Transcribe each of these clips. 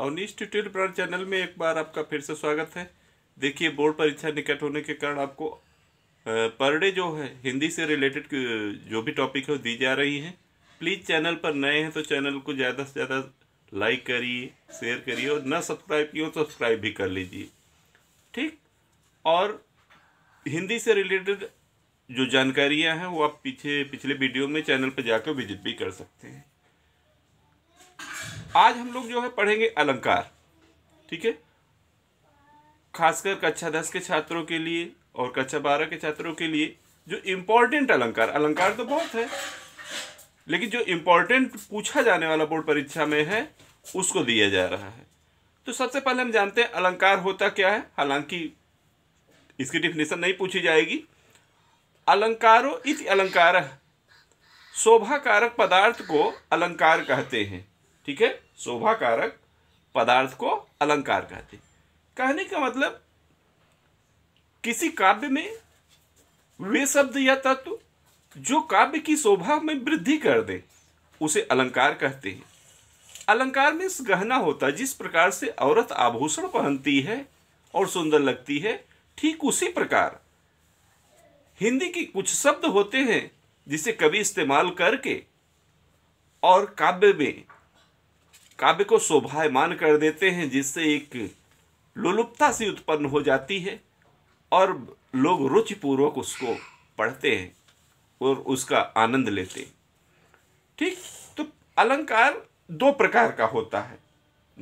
Awanish tutorial प्राण channel में एक बार आपका फिर से स्वागत है देखिए बोर्ड परीक्षा निकट होने के कारण आपको पर डे जो है हिंदी से रिलेटेड जो भी टॉपिक है वो दी जा रही हैं प्लीज़ चैनल पर नए हैं तो चैनल को ज़्यादा से ज़्यादा लाइक करिए शेयर करिए और न सब्सक्राइब किए तो सब्सक्राइब भी कर लीजिए ठीक और हिंदी से रिलेटेड जो जानकारियाँ हैं वो आप पीछे पिछले वीडियो में चैनल पर जाकर विजिट भी कर सकते हैं आज हम लोग जो है पढ़ेंगे अलंकार ठीक है खासकर कक्षा दस के छात्रों के लिए और कक्षा बारह के छात्रों के लिए जो इम्पोर्टेंट अलंकार अलंकार तो बहुत है लेकिन जो इम्पोर्टेंट पूछा जाने वाला बोर्ड परीक्षा में है उसको दिया जा रहा है तो सबसे पहले हम जानते हैं अलंकार होता क्या है हालांकि इसकी डिफिनेशन नहीं पूछी जाएगी अलंकारो इति अलंकार शोभा कारक पदार्थ को अलंकार कहते हैं ठीक है शोभा कारक पदार्थ को अलंकार कहते कहने का मतलब किसी काव्य में वे शब्द या तत्व जो काव्य की शोभा में वृद्धि कर दे उसे अलंकार कहते हैं अलंकार में गहना होता जिस प्रकार से औरत आभूषण पहनती है और सुंदर लगती है ठीक उसी प्रकार हिंदी की कुछ शब्द होते हैं जिसे कभी इस्तेमाल करके और काव्य में काव्य को शोभायमान कर देते हैं जिससे एक लुलुप्ता सी उत्पन्न हो जाती है और लोग रुचिपूर्वक उसको पढ़ते हैं और उसका आनंद लेते हैं ठीक तो अलंकार दो प्रकार का होता है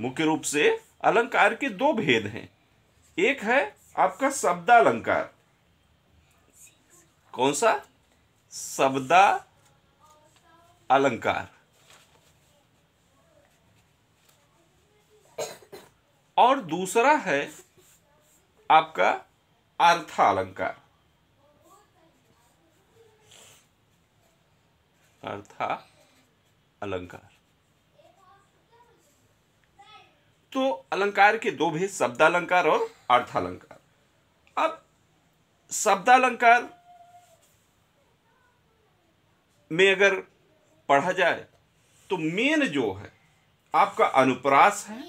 मुख्य रूप से अलंकार के दो भेद हैं एक है आपका शब्दालंकार कौन सा शब्दा अलंकार और दूसरा है आपका अर्थालंकार अलंकार अर्था अलंकार तो अलंकार के दो भेद शब्दालंकार और अर्थालंकार अब शब्दालंकार में अगर पढ़ा जाए तो मेन जो है आपका अनुप्रास है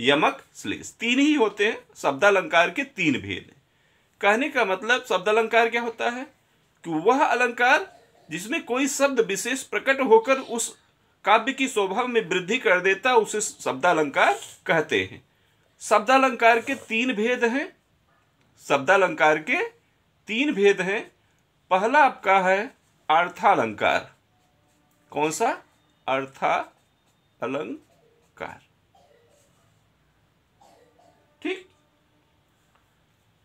यमक श्लेष तीन ही होते हैं शब्दालंकार के तीन भेद कहने का मतलब शब्द अलंकार क्या होता है कि वह अलंकार जिसमें कोई शब्द विशेष प्रकट होकर उस काव्य की शोभा में वृद्धि कर देता उसे शब्दालंकार कहते हैं शब्दालंकार के तीन भेद हैं शब्दालंकार के तीन भेद हैं पहला आपका है अर्थालंकार कौन सा अर्था ठीक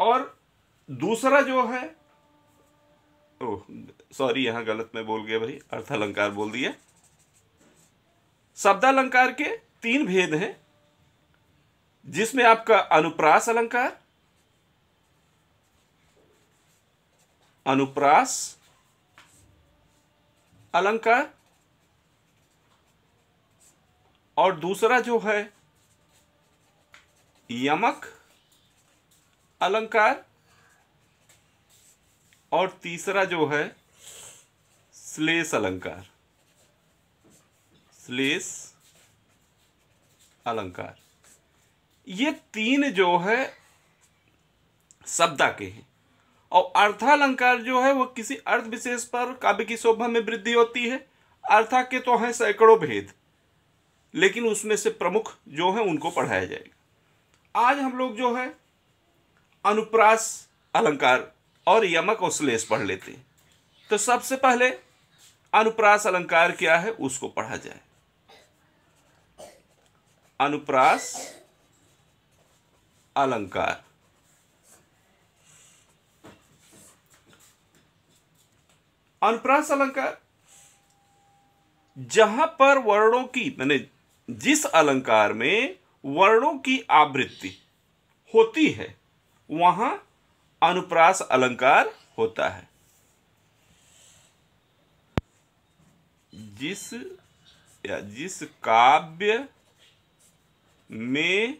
और दूसरा जो है ओह सॉरी यहां गलत में बोल गया भाई अर्थ अलंकार बोल दिया शब्द अलंकार के तीन भेद हैं जिसमें आपका अनुप्रास अलंकार अनुप्रास अलंकार और दूसरा जो है यमक अलंकार और तीसरा जो है श्लेष अलंकार श्लेष अलंकार ये तीन जो है शब्दा के हैं और अर्थालंकार जो है वो किसी अर्थ विशेष पर काव्य की शोभा में वृद्धि होती है अर्था के तो हैं सैकड़ों भेद लेकिन उसमें से प्रमुख जो है उनको पढ़ाया जाएगा आज हम लोग जो है अनुप्रास अलंकार और यमक और श्लेष पढ़ लेते हैं तो सबसे पहले अनुप्रास अलंकार क्या है उसको पढ़ा जाए अनुप्रास अलंकार अनुप्रास अलंकार जहां पर वर्णों की मैंने जिस अलंकार में वर्णों की आवृत्ति होती है वहां अनुप्रास अलंकार होता है जिस या जिस काव्य में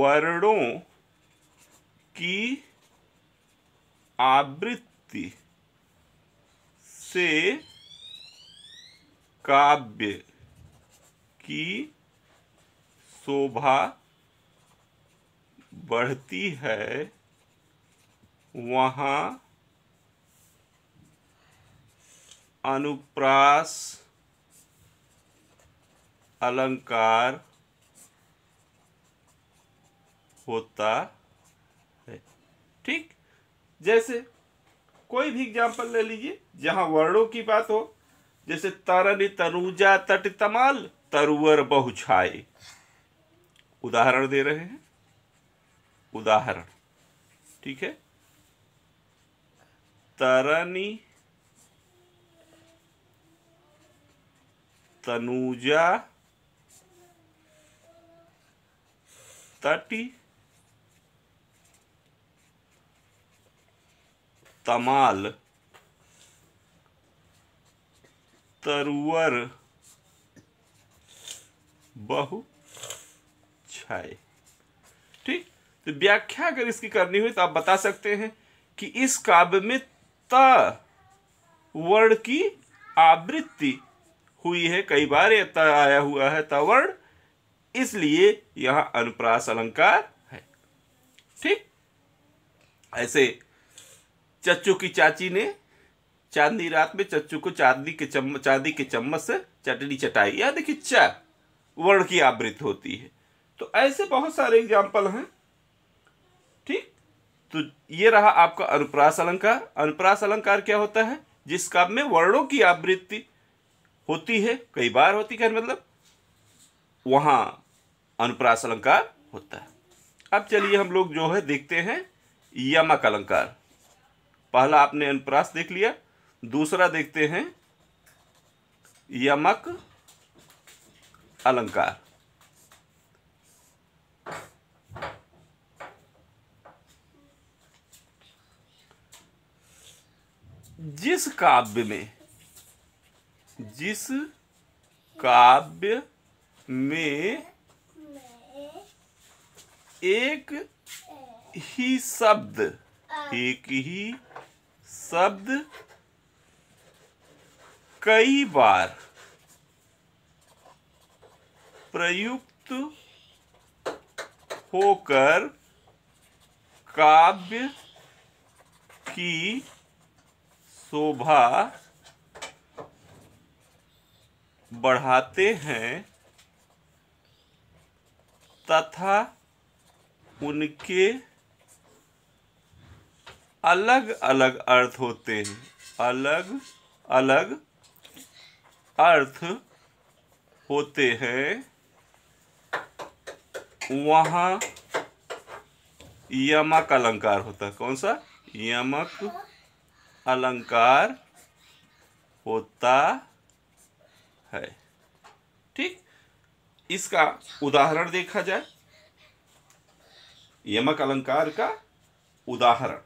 वर्णों की आवृत्ति से काव्य की शोभा बढ़ती है वहाँ अनुप्रास अलंकार होता है ठीक जैसे कोई भी एग्जाम्पल ले लीजिए जहां वर्णों की बात हो जैसे तरन तनुजा तट तमाल तरुअर बहुछाए उदाहरण दे रहे हैं उदाहरण ठीक है तरनी तनुजा तटी तमाल तरुअर बहु खाए ठीक तो व्याख्या अगर इसकी करनी हुई तो आप बता सकते हैं कि इस काव्य में त वर्ण की आवृत्ति हुई है कई बार यह आया हुआ है त वर्ण इसलिए यहां अनुप्रास अलंकार है ठीक ऐसे चच्चू की चाची ने चांदी रात में चच्चू को चांदी के चम्मच चांदी के चम्मच से चटनी चटाई या देखिए च वर्ण की आवृत्ति होती है तो ऐसे बहुत सारे एग्जाम्पल हैं ठीक तो ये रहा आपका अनुप्रास अलंकार अनुप्रास अलंकार क्या होता है जिस काम में वर्णों की आवृत्ति होती है कई बार होती है मतलब वहां अनुप्रास अलंकार होता है अब चलिए हम लोग जो है देखते हैं यमक अलंकार पहला आपने अनुप्रास देख लिया दूसरा देखते हैं यमक अलंकार जिस काव्य में जिस काव्य में एक ही शब्द एक ही शब्द कई बार प्रयुक्त होकर काव्य की शोभा बढ़ाते हैं तथा उनके अलग अलग अर्थ होते हैं अलग अलग अर्थ होते हैं वहाँ यमक अलंकार होता है कौन सा यमक अलंकार होता है ठीक इसका उदाहरण देखा जाए यमक अलंकार का उदाहरण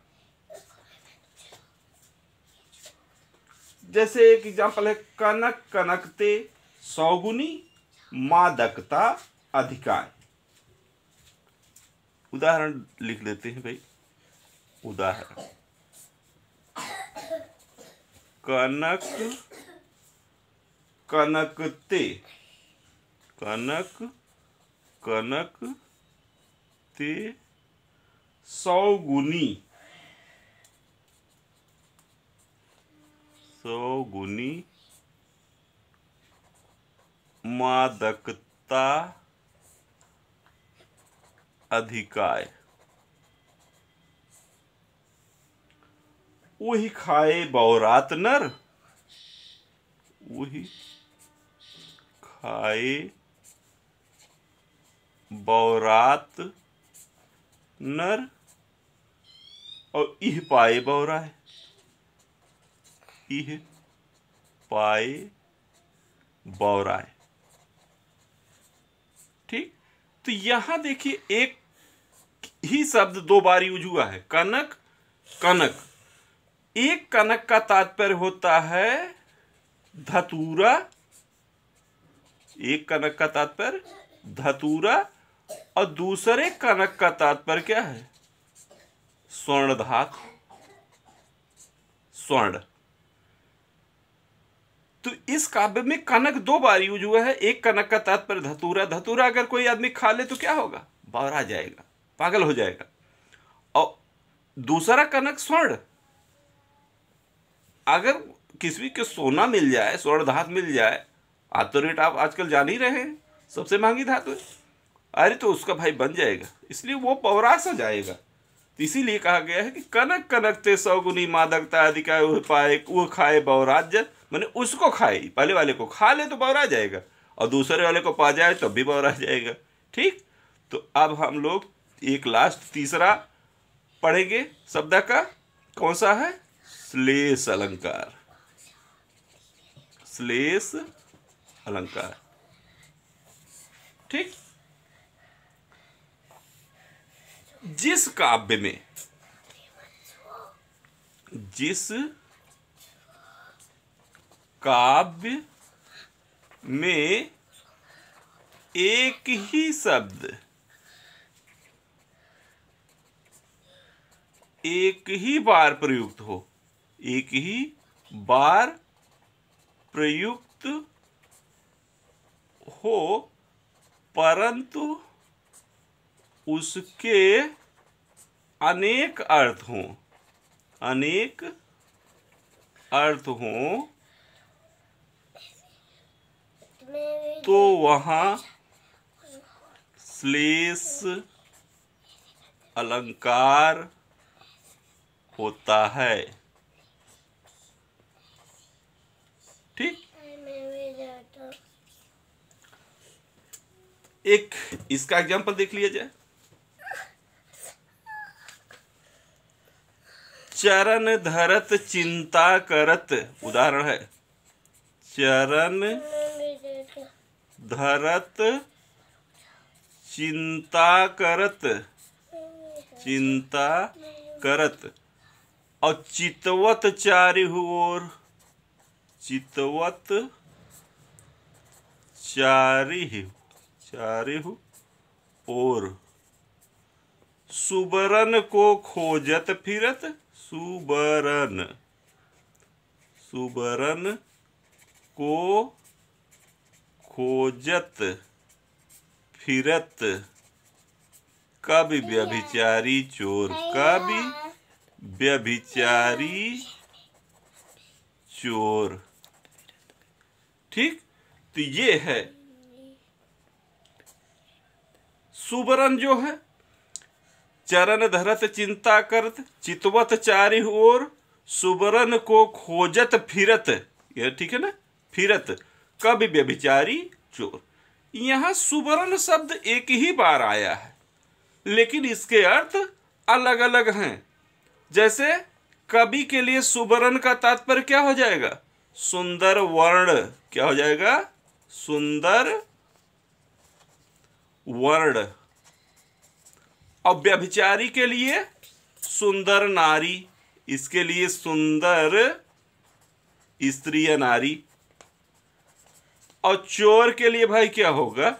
जैसे एक एग्जाम्पल है कनक कनकते सौगुनी मादकता अधिकार उदाहरण लिख लेते हैं भाई उदाहरण कनक कनकते कनक कनक ते सौ गुनी मादकता अधिकाय वही खाए बौरात नर वही खाए बौरात नर और इह पाए बौरा है इह पाए बौरा है ठीक तो यहां देखिए एक ही शब्द दो बार यूज हुआ है कनक कनक एक कनक का तात्पर्य होता है धतूरा एक कनक का तात्पर्य धतूरा और दूसरे कनक का तात्पर्य क्या है स्वर्ण धातु स्वर्ण तो इस काव्य में कनक दो बार यूज हुआ है एक कनक का तात्पर्य धतूरा धतूरा अगर कोई आदमी खा ले तो क्या होगा आ जाएगा पागल हो जाएगा और दूसरा कनक स्वर्ण अगर किसी को सोना मिल जाए स्वर्ण धातु मिल जाए आज तो रेट आप आजकल जान ही रहे हैं सबसे महंगी धातु अरे तो उसका भाई बन जाएगा इसलिए वो पौरा सा जाएगा तो इसीलिए कहा गया है कि कनक कनक थे सौगुनी मादकता अधिकाय वह पाए वो खाए बौराज जन मैंने उसको खाए पहले वाले को खा ले तो बौरा जाएगा और दूसरे वाले को पा जाए तब तो भी बौरा जाएगा ठीक तो अब हम लोग एक लास्ट तीसरा पढ़ेंगे शब्द का कौन सा है श्लेष अलंकार श्लेष अलंकार ठीक जिस काव्य में जिस काव्य में एक ही शब्द एक ही बार प्रयुक्त हो एक ही बार प्रयुक्त हो परंतु उसके अनेक अर्थ हों अनेक अर्थ हों तो वहाँ श्लेष अलंकार होता है एक इसका एग्जाम्पल देख लिया जाए चरण धरत चिंता करत उदाहरण है चरण धरत चिंता करत चिंता करत और चितवत चारिहु ओर चितवत चारिहु चारिह और सुबरन को खोजत फिरत सुबरन सुबरन को खोजत फिरत कवि व्यभिचारी चोर कवि व्यभिचारी चोर ठीक तो ये है सुवरण जो है चरण धरत चिंता करत चितवत चारि ओर सुबरन को खोजत फिरत यह ठीक है ना फिरत कब व्यभिचारी चोर यहां सुबरन शब्द एक ही बार आया है लेकिन इसके अर्थ अलग अलग हैं जैसे कवि के लिए सुबरन का तात्पर्य क्या हो जाएगा सुंदर वर्ण क्या हो जाएगा सुंदर वर्ण और व्यभिचारी के लिए सुंदर नारी इसके लिए सुंदर स्त्री या नारी और चोर के लिए भाई क्या होगा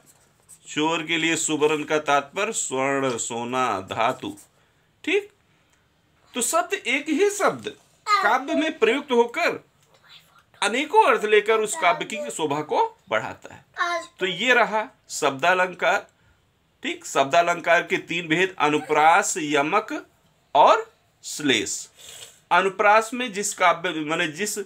चोर के लिए सुवर्ण का तात्पर्य स्वर्ण सोना धातु ठीक तो शब्द एक ही शब्द काव्य में प्रयुक्त होकर अनेकों अर्थ लेकर उस काव्य की शोभा को बढ़ाता है तो ये रहा शब्दालंकार ठीक अलंकार के तीन भेद अनुप्रास यमक और श्लेष अनुप्रास में जिस काव्य मैंने जिस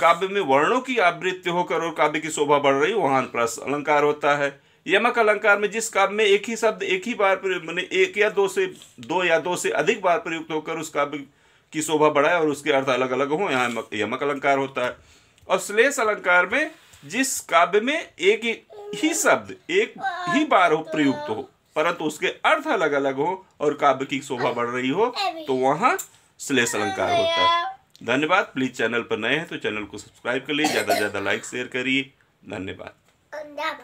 काव्य में वर्णों की आवृत्ति होकर और काव्य की शोभा बढ़ रही वहां अनुप्रास अलंकार होता है यमक अलंकार में जिस काव्य में एक ही शब्द एक ही बार मैंने एक या दो से दो या दो से अधिक बार प्रयुक्त होकर उस काव्य की शोभा बढ़ाए और उसके अर्थ अलग अलग हों यहाँ यमक अलंकार होता है और श्लेष अलंकार में जिस काव्य में एक ही ही शब्द एक ही बार हो प्रयुक्त हो परंतु उसके अर्थ अलग अलग हो और काव्य की शोभा बढ़ रही हो तो वहां श्लेष अलंकार होता है धन्यवाद प्लीज चैनल पर नए हैं तो चैनल को सब्सक्राइब कर लिए ज़्यादा से ज़्यादा लाइक शेयर करिए धन्यवाद